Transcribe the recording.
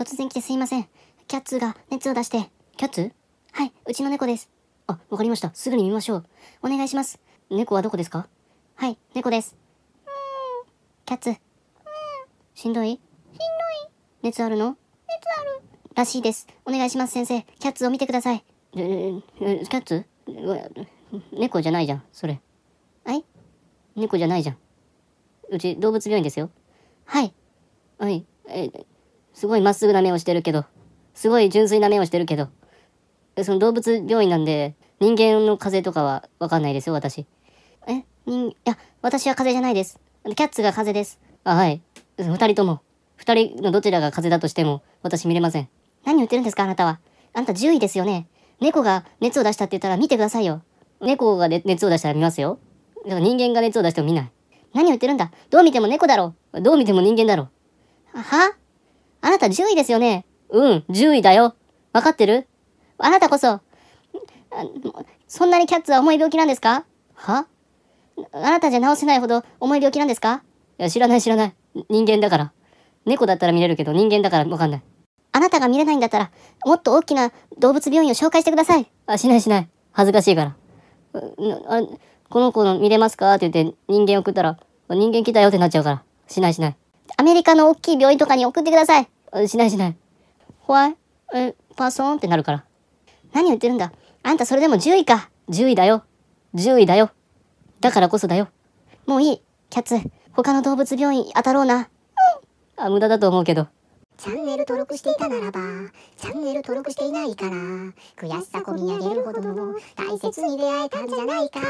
突然来てすいません。キャッツが熱を出して。キャッツはい、うちの猫です。あ、わかりました。すぐに見ましょう。お願いします。猫はどこですかはい、猫です。キャッツ。しんどいしんどい。熱あるの熱ある。らしいです。お願いします、先生。キャッツを見てください。キャッツ猫じゃないじゃん、それ。はい猫じゃないじゃん。うち動物病院ですよ。はい。はい。えすごいまっすぐな目をしてるけど、すごい純粋な目をしてるけど、その動物病院なんで、人間の風邪とかはわかんないですよ、私。え人、いや、私は風邪じゃないです。キャッツが風邪です。あ、はい。二人とも。二人のどちらが風邪だとしても、私見れません。何言ってるんですか、あなたは。あんた獣医ですよね。猫が熱を出したって言ったら見てくださいよ。猫が、熱を出したら見ますよ。だから人間が熱を出しても見ない。何言ってるんだどう見ても猫だろどう見ても人間だろはあなた10位ですよねうん、10位だよ。わかってるあなたこそ、そんなにキャッツは重い病気なんですかはあなたじゃ治せないほど重い病気なんですかいや、知らない知らない。人間だから。猫だったら見れるけど、人間だからわかんない。あなたが見れないんだったら、もっと大きな動物病院を紹介してください。あ、しないしない。恥ずかしいから。この子の見れますかって言って人間送ったら、人間来たよってなっちゃうから。しないしない。アメリカの大きい病院とかに送ってください。しないしない。怖い。え、パーソンってなるから。何言ってるんだ。あんたそれでも10位か。10位だよ。10位だよ。だからこそだよ。もういい。キャッツ、他の動物病院当たろうな。うん。あ、無駄だと思うけど。チャンネル登録していたならば、チャンネル登録していないから、悔しさこみ上げるほどの大切に出会えたんじゃないか。